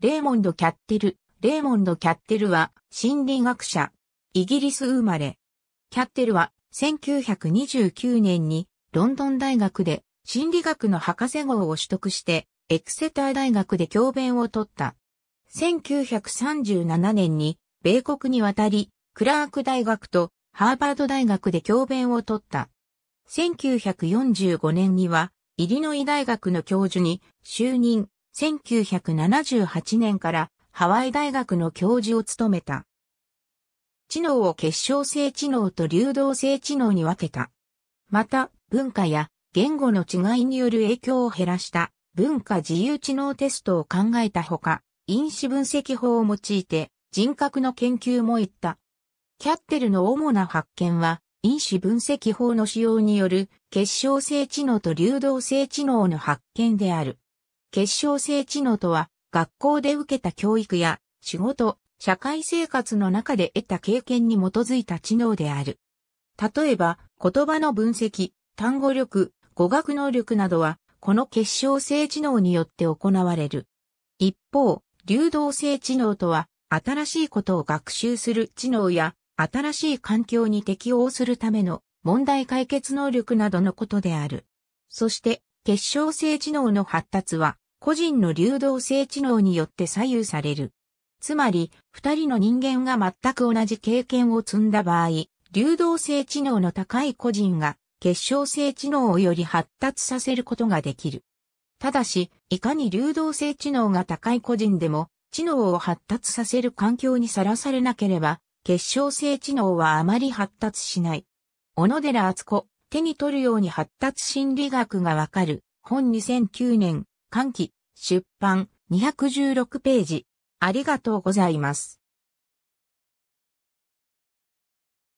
レーモンド・キャッテル。レーモンド・キャッテルは心理学者。イギリス生まれ。キャッテルは1929年にロンドン大学で心理学の博士号を取得してエクセター大学で教鞭を取った。1937年に米国に渡り、クラーク大学とハーバード大学で教鞭を取った。1945年にはイリノイ大学の教授に就任。1978年からハワイ大学の教授を務めた。知能を結晶性知能と流動性知能に分けた。また、文化や言語の違いによる影響を減らした文化自由知能テストを考えたほか、因子分析法を用いて人格の研究も行った。キャッテルの主な発見は、因子分析法の使用による結晶性知能と流動性知能の発見である。結晶性知能とは、学校で受けた教育や、仕事、社会生活の中で得た経験に基づいた知能である。例えば、言葉の分析、単語力、語学能力などは、この結晶性知能によって行われる。一方、流動性知能とは、新しいことを学習する知能や、新しい環境に適応するための問題解決能力などのことである。そして、結晶性知能の発達は、個人の流動性知能によって左右される。つまり、二人の人間が全く同じ経験を積んだ場合、流動性知能の高い個人が結晶性知能をより発達させることができる。ただし、いかに流動性知能が高い個人でも、知能を発達させる環境にさらされなければ、結晶性知能はあまり発達しない。小野寺厚子、手に取るように発達心理学がわかる。本2009年、換気、出版、216ページ。ありがとうございます。